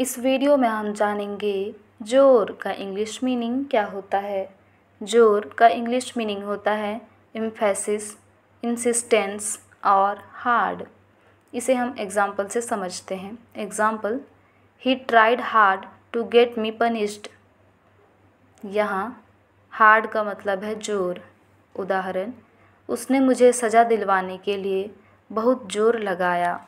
इस वीडियो में हम जानेंगे जोर का इंग्लिश मीनिंग क्या होता है जोर का इंग्लिश मीनिंग होता है इम्फेसिस इंसिस्टेंस और हार्ड इसे हम एग्ज़ाम्पल से समझते हैं example he tried hard to get me punished यहाँ हार्ड का मतलब है जोर उदाहरण उसने मुझे सज़ा दिलवाने के लिए बहुत जोर लगाया